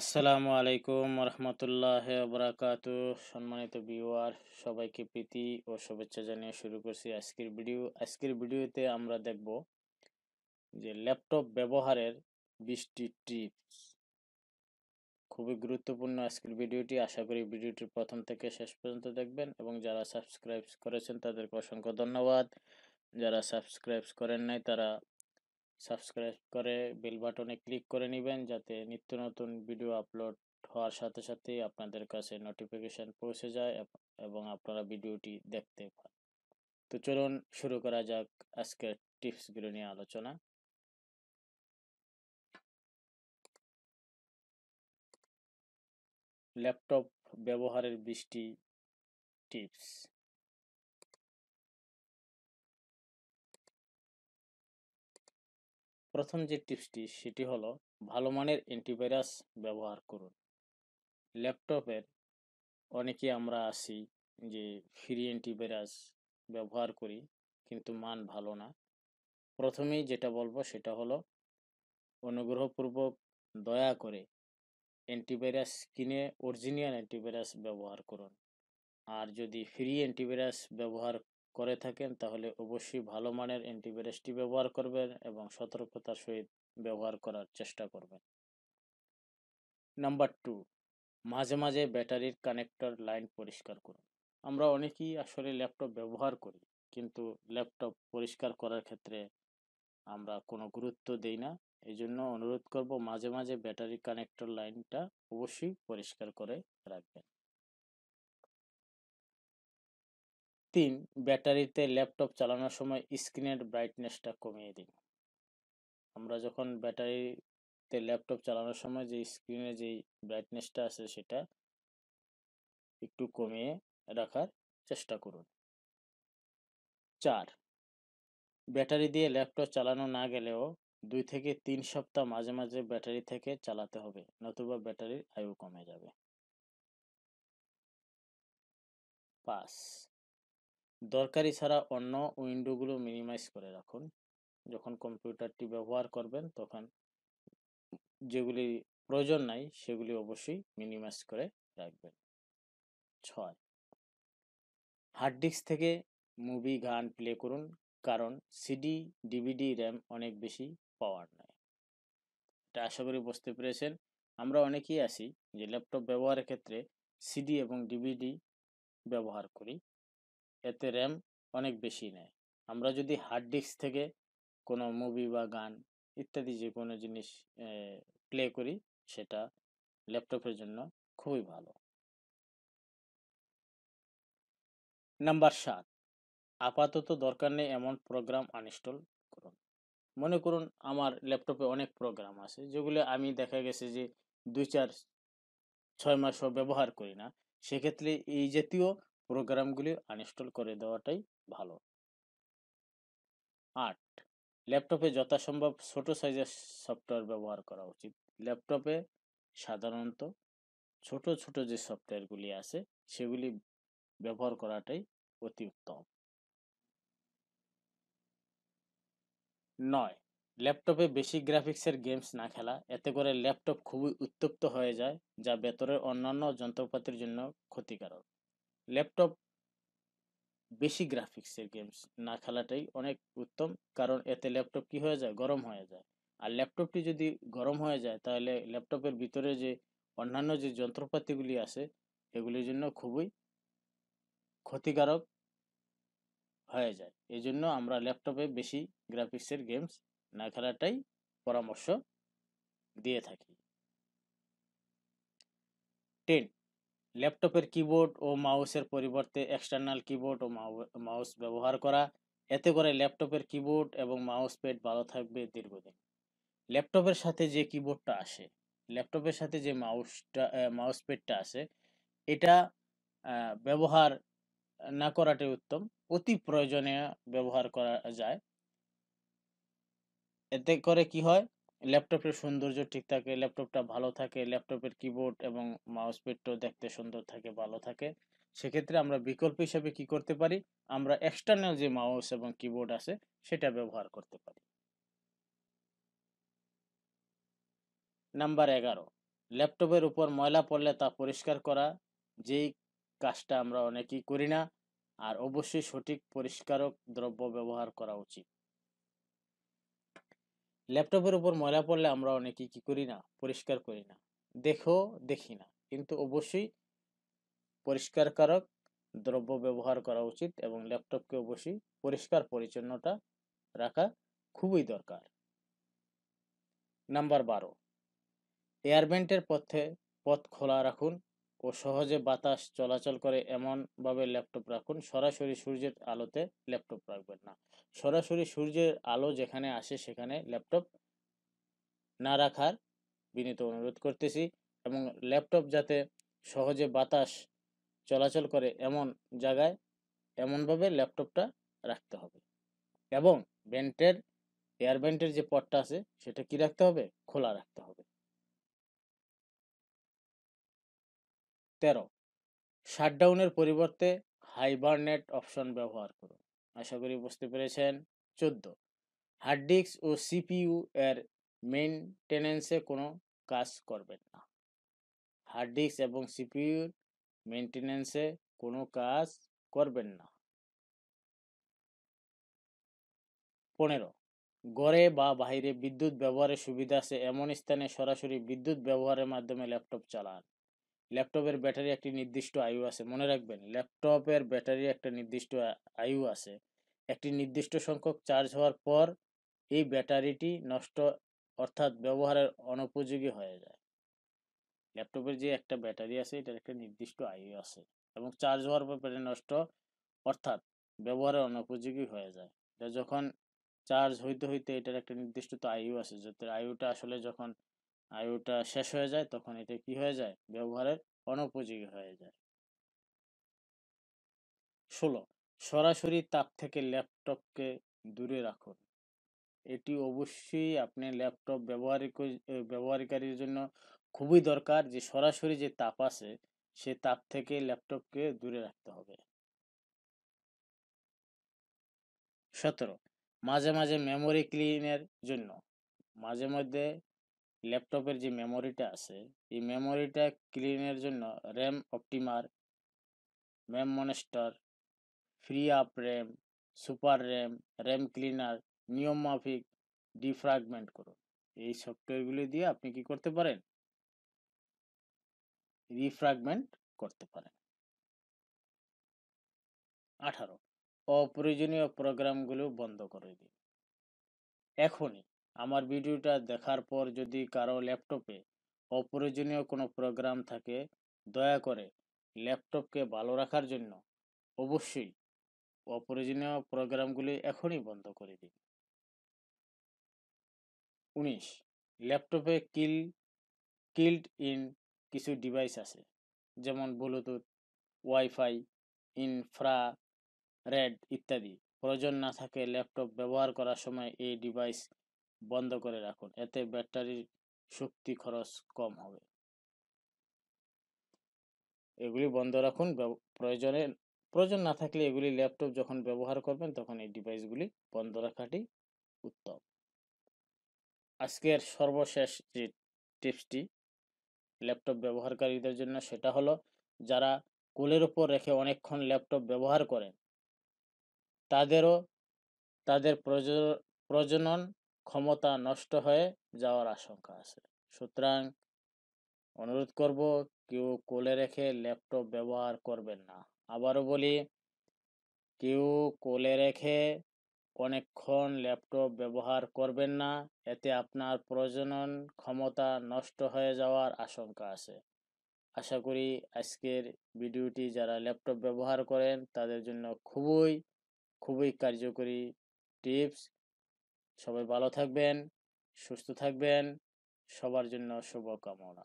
আসসালামু আলাইকুম রহমতুল্লাহ বরাকাত সম্মানিত বিওয়ার সবাইকে প্রীতি ও শুভেচ্ছা জানিয়ে শুরু করছি আজকের ভিডিও আজকের ভিডিওতে আমরা দেখব যে ল্যাপটপ ব্যবহারের বিশটি টিপস খুবই গুরুত্বপূর্ণ আজকের ভিডিওটি আশা করি ভিডিওটির প্রথম থেকে শেষ পর্যন্ত দেখবেন এবং যারা সাবস্ক্রাইব করেছেন তাদেরকে অসংখ্য ধন্যবাদ যারা সাবস্ক্রাইব করেন নাই তারা সাবস্ক্রাইব করে বেল বাটনে ক্লিক করে নেবেন যাতে নিত্য নতুন ভিডিও আপলোড হওয়ার সাথে সাথেই আপনাদের কাছে নোটিফিকেশান পৌঁছে যায় এবং আপনারা ভিডিওটি দেখতে পান তো চলুন শুরু করা যাক আজকের টিপসগুলো নিয়ে আলোচনা ল্যাপটপ ব্যবহারের বৃষ্টি টিপস প্রথম যে টিপসটি সেটি হলো ভালো মানের অ্যান্টিভাইরাস ব্যবহার করুন ল্যাপটপের অনেকে আমরা আসি যে ফ্রি অ্যান্টিভাইরাস ব্যবহার করি কিন্তু মান ভালো না প্রথমেই যেটা বলবো সেটা হলো অনুগ্রহপূর্বক দয়া করে অ্যান্টিভাইরাস কিনে অরিজিনাল অ্যান্টিভাইরাস ব্যবহার করুন আর যদি ফ্রি অ্যান্টিভাইরাস ব্যবহার করে থাকেন তাহলে অবশ্যই ভালো মানের অ্যান্টিভাইরাসটি ব্যবহার করবেন এবং সতর্কতার সহিত ব্যবহার করার চেষ্টা করবেন নাম্বার টু মাঝে মাঝে ব্যাটারির কানেক্টর লাইন পরিষ্কার করুন আমরা অনেকেই আসলে ল্যাপটপ ব্যবহার করি কিন্তু ল্যাপটপ পরিষ্কার করার ক্ষেত্রে আমরা কোনো গুরুত্ব দেই না এই জন্য অনুরোধ করব মাঝে মাঝে ব্যাটারি কানেক্টর লাইনটা অবশ্যই পরিষ্কার করে রাখবেন তিন ব্যাটারিতে ল্যাপটপ চালানোর সময় স্ক্রিনের ব্রাইটনেসটা কমিয়ে দিন আমরা যখন ব্যাটারিতে ল্যাপটপ চালানোর সময় যে স্ক্রিনে যেই ব্রাইটনেসটা আছে সেটা একটু কমিয়ে রাখার চেষ্টা করুন চার ব্যাটারি দিয়ে ল্যাপটপ চালানো না গেলেও দুই থেকে তিন সপ্তাহ মাঝে মাঝে ব্যাটারি থেকে চালাতে হবে নতুবা ব্যাটারির আয়ু কমে যাবে পাঁচ দরকারি ছাড়া অন্য উইন্ডোগুলো মিনিমাইজ করে রাখুন যখন কম্পিউটারটি ব্যবহার করবেন তখন যেগুলি প্রয়োজন নাই সেগুলি অবশ্যই মিনিমাইজ করে রাখবেন ছয় হার্ড ডিস্ক থেকে মুভি গান প্লে করুন কারণ সিডি ডিভিডি র্যাম অনেক বেশি পাওয়ার নেয় এটা আশা করি বুঝতে পেরেছেন আমরা অনেকেই আছি যে ল্যাপটপ ব্যবহারের ক্ষেত্রে সিডি এবং ডিভিডি ব্যবহার করি এতে র্যাম অনেক বেশি নেয় আমরা যদি হার্ড ডিস্ক থেকে কোনো মুভি বা গান ইত্যাদি যে কোনো জিনিস প্লে করি সেটা ল্যাপটপের জন্য খুবই ভালো নাম্বার সাত আপাতত দরকার নেই এমন প্রোগ্রাম আনইনস্টল করুন মনে করুন আমার ল্যাপটপে অনেক প্রোগ্রাম আছে যেগুলো আমি দেখা গেছে যে দুই চার ছয় মাসও ব্যবহার করি না সেক্ষেত্রে এই জাতীয় প্রোগ্রামগুলি আনইনস্টল করে দেওয়াটাই ভালো আট ল্যাপটপে যথাসম্ভব ছোট সাইজের সফটওয়্যার ব্যবহার করা উচিত ল্যাপটপে সাধারণত ছোট ছোট যে সফটওয়্যারগুলি আছে সেগুলি ব্যবহার করাটাই অতি উত্তম নয় ল্যাপটপে বেশি গ্রাফিক্সের গেমস না খেলা এতে করে ল্যাপটপ খুবই উত্তপ্ত হয়ে যায় যা ভেতরের অন্যান্য যন্ত্রপাতির জন্য ক্ষতিকারক ল্যাপটপ বেশি গ্রাফিক্সের গেমস না খেলাটাই অনেক উত্তম কারণ এতে ল্যাপটপ কি হয়ে যায় গরম হয়ে যায় আর ল্যাপটপটি যদি গরম হয়ে যায় তাহলে ল্যাপটপের ভিতরে যে অন্যান্য যে যন্ত্রপাতিগুলি আছে এগুলির জন্য খুবই ক্ষতিকারক হয়ে যায় এই জন্য আমরা ল্যাপটপে বেশি গ্রাফিক্সের গেমস না খেলাটাই পরামর্শ দিয়ে থাকি টেন ল্যাপটপের কিবোর্ড ও মাউসের পরিবর্তে এক্সটার্নাল কিবোর্ড ও মাউস ব্যবহার করা এতে করে ল্যাপটপের কিবোর্ড এবং মাউস প্যাড ভালো থাকবে দীর্ঘদিন ল্যাপটপের সাথে যে কিবোর্ডটা আসে ল্যাপটপের সাথে যে মাউসটা মাউস প্যাডটা আসে এটা ব্যবহার না করাটাই উত্তম অতি প্রয়োজনীয় ব্যবহার করা যায় এতে করে কি হয় ল্যাপটপের সৌন্দর্য ঠিক থাকে ল্যাপটপটা ভালো থাকে ল্যাপটপের কিবোর্ড এবং মাউস প্যাডটাও দেখতে সুন্দর থাকে ভালো থাকে সেক্ষেত্রে আমরা বিকল্প হিসাবে কি করতে পারি আমরা এক্সটার্নাল যে মাউস এবং কিবোর্ড আছে সেটা ব্যবহার করতে পারি নাম্বার এগারো ল্যাপটপের উপর ময়লা পড়লে তা পরিষ্কার করা যেই কাজটা আমরা অনেকেই করি না আর অবশ্যই সঠিক পরিষ্কারক দ্রব্য ব্যবহার করা উচিত ল্যাপটপের উপর ময়লা পড়লে আমরা অনেকেই কী করি না পরিষ্কার করি না দেখো দেখি না কিন্তু অবশ্যই পরিষ্কারকারক দ্রব্য ব্যবহার করা উচিত এবং ল্যাপটপকে অবশ্যই পরিষ্কার পরিচ্ছন্নতা রাখা খুবই দরকার নাম্বার বারো এয়ারবেন্টের পথে পথ খোলা রাখুন ও সহজে বাতাস চলাচল করে এমনভাবে ল্যাপটপ রাখুন সরাসরি সূর্যের আলোতে ল্যাপটপ রাখবেন না সরাসরি সূর্যের আলো যেখানে আসে সেখানে ল্যাপটপ না রাখার বিনীত অনুরোধ করতেছি এবং ল্যাপটপ যাতে সহজে বাতাস চলাচল করে এমন জায়গায় এমনভাবে ল্যাপটপটা রাখতে হবে এবং বেন্টের এয়ার বেন্টের যে পটটা আছে সেটা কি রাখতে হবে খোলা রাখতে হবে তেরো শাটডাউনের পরিবর্তে হাইবারনেট অপশন ব্যবহার করুন আশা করি বুঝতে পেরেছেন চোদ্দ হার্ড ডিস্ক ও সিপিইউ এর মেনটেনেন্সে কোনো কাজ করবেন না হার্ড ডিস্ক এবং সিপিইউর মেনটেনেন্সে কোনো কাজ করবেন না পনেরো ঘরে বা বাইরে বিদ্যুৎ ব্যবহারের সুবিধা আছে এমন স্থানে সরাসরি বিদ্যুৎ ব্যবহারের মাধ্যমে ল্যাপটপ চালান ল্যাপটপের ব্যাটারি একটি নির্দিষ্ট আয়ু আছে মনে রাখবেন ল্যাপটপের ব্যাটারি একটা নির্দিষ্ট আয়ু আছে একটি নির্দিষ্ট সংখ্যক চার্জ হওয়ার পর এই ব্যাটারিটি নষ্ট অর্থাৎ ব্যবহারের অনুপযোগী হয়ে যায় ল্যাপটপের যে একটা ব্যাটারি আছে এটার একটা নির্দিষ্ট আয়ু আছে এবং চার্জ হওয়ার পর ব্যাটারি নষ্ট অর্থাৎ ব্যবহারের অনুপযোগী হয়ে যায় এটা যখন চার্জ হইতে হইতে এটার একটা নির্দিষ্ট তো আয়ু আছে যাতে আয়ুটা আসলে যখন আয়ুটা শেষ হয়ে যায় তখন এটা কি হয়ে যায় ব্যবহারের অনুপযোগী হয়ে যায় ষোলো সরাসরি তাপ থেকে ল্যাপটপকে দূরে রাখুন এটি অবশ্যই আপনি ল্যাপটপ ব্যবহারিক ব্যবহারকারীর জন্য খুবই দরকার যে সরাসরি যে তাপ আছে সে তাপ থেকে ল্যাপটপকে দূরে রাখতে হবে সতেরো মাঝে মাঝে মেমোরি ক্লিনের জন্য মাঝে মধ্যে ল্যাপটপের যে মেমোরিটা আছে এই মেমোরিটা ক্লিনের জন্য RAM optimiser mem monster free up RAM super RAM RAM cleaner নিয়ম মাফিক ডিফ্রাগমেন্ট করুন এই সফটওয়্যারগুলি দিয়ে আপনি কি করতে পারেন রিফ্রাগমেন্ট করতে পারেন আঠারো অপ্রয়োজনীয় প্রোগ্রামগুলো বন্ধ করে দিন এখনই আমার ভিডিওটা দেখার পর যদি কারো ল্যাপটপে অপ্রয়োজনীয় কোনো প্রোগ্রাম থাকে দয়া করে ল্যাপটপকে ভালো রাখার জন্য অবশ্যই অপ্রয়োজনীয় প্রোগ্রামগুলি এখনই বন্ধ করে দিন উনিশ ল্যাপটপে কিল কিল্ড ইন কিছু ডিভাইস আছে যেমন ব্লুটুথ ওয়াইফাই ইনফ্রা রেড ইত্যাদি প্রয়োজন না থাকে ল্যাপটপ ব্যবহার করার সময় এই ডিভাইস বন্ধ করে রাখুন এতে ব্যাটারির শক্তি খরচ কম হবে এগুলি বন্ধ রাখুন প্রয়োজনে প্রয়োজন না থাকলে এগুলি ল্যাপটপ যখন ব্যবহার করবেন তখন এই ডিভাইসগুলি বন্ধ রাখাটি উত্তম আজকের সর্বশেষ যে টিপসটি ল্যাপটপ ব্যবহারকারীদের জন্য সেটা হলো যারা কোলের উপর রেখে অনেকক্ষণ ল্যাপটপ ব্যবহার করেন তাদেরও তাদের প্রজনন ক্ষমতা নষ্ট হয়ে যাওয়ার আশঙ্কা আছে সুতরাং অনুরোধ করব কেউ কোলে রেখে ল্যাপটপ ব্যবহার করবেন না আবারও বলি কেউ কোলে রেখে অনেকক্ষণ ল্যাপটপ ব্যবহার করবেন না এতে আপনার প্রজনন ক্ষমতা নষ্ট হয়ে যাওয়ার আশঙ্কা আছে আশা করি আজকের ভিডিওটি যারা ল্যাপটপ ব্যবহার করেন তাদের জন্য খুবই খুবই কার্যকরী টিপস সবাই ভালো থাকবেন সুস্থ থাকবেন সবার জন্য শুভকামনা